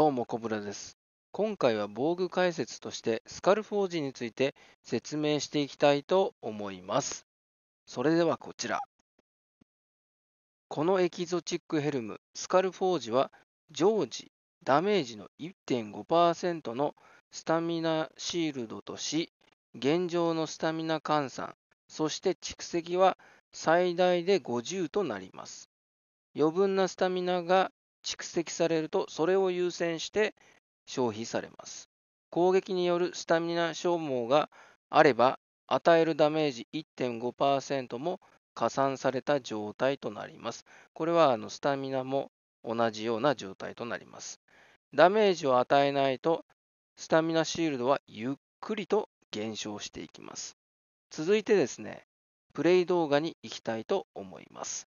どうもコブラです。今回は防具解説としてスカルフォージについて説明していきたいと思います。それではこちら。このエキゾチックヘルム、スカルフォージは常時ダメージの1.5%のスタミナシールドとし、現状のスタミナ換算、そして蓄積は最大で50となります。余分なスタミナが蓄積されるとそれを優先して消費されます。攻撃によるスタミナ消耗があれば与えるダメージ1.5%も加算された状態となります。これはあのスタミナも同じような状態となります。ダメージを与えないとスタミナシールドはゆっくりと減少していきます。続いてですね、プレイ動画に行きたいと思います。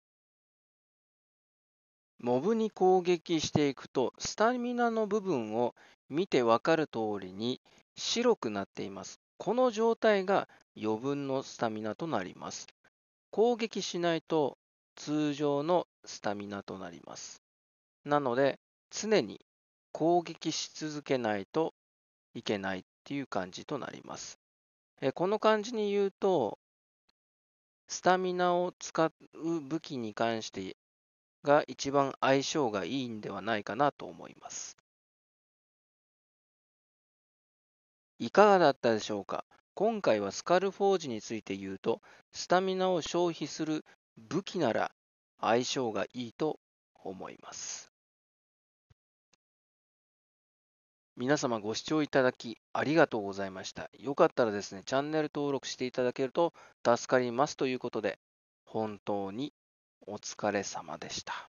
モブに攻撃していくとスタミナの部分を見てわかる通りに白くなっていますこの状態が余分のスタミナとなります攻撃しないと通常のスタミナとなりますなので常に攻撃し続けないといけないっていう感じとなりますえこの感じに言うとスタミナを使う武器に関してが一番相性がいいんではないかなと思います。いかがだったでしょうか今回はスカルフォージについて言うと、スタミナを消費する武器なら相性がいいと思います。皆様ご視聴いただきありがとうございました。よかったらですね、チャンネル登録していただけると助かりますということで、本当にお疲れ様でした。